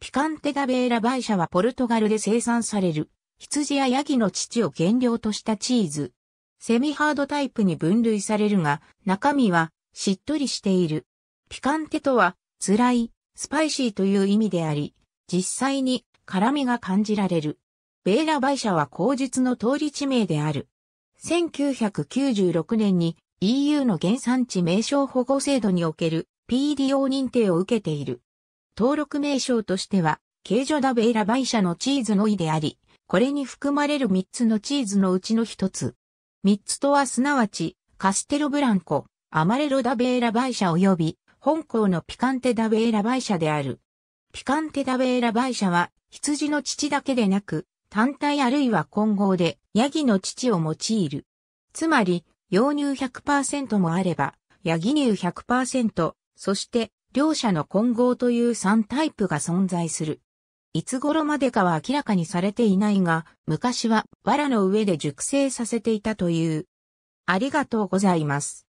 ピカンテダベーラバイシャはポルトガルで生産される、羊やヤギの乳を原料としたチーズ。セミハードタイプに分類されるが、中身はしっとりしている。ピカンテとは、辛い、スパイシーという意味であり、実際に辛みが感じられる。ベーラバイシャは口述の通り地名である。1996年に EU の原産地名称保護制度における PDO 認定を受けている。登録名称としては、ケージョダベイラバイ社のチーズの意であり、これに含まれる3つのチーズのうちの1つ。3つとはすなわち、カステロブランコ、アマレロダベイラバイ社及び、本校のピカンテダベイラバイ社である。ピカンテダベイラバイ社は、羊の乳だけでなく、単体あるいは混合で、ヤギの乳を用いる。つまり、羊乳100%もあれば、ヤギ乳100%、そして、両者の混合という3タイプが存在する。いつ頃までかは明らかにされていないが、昔は藁の上で熟成させていたという。ありがとうございます。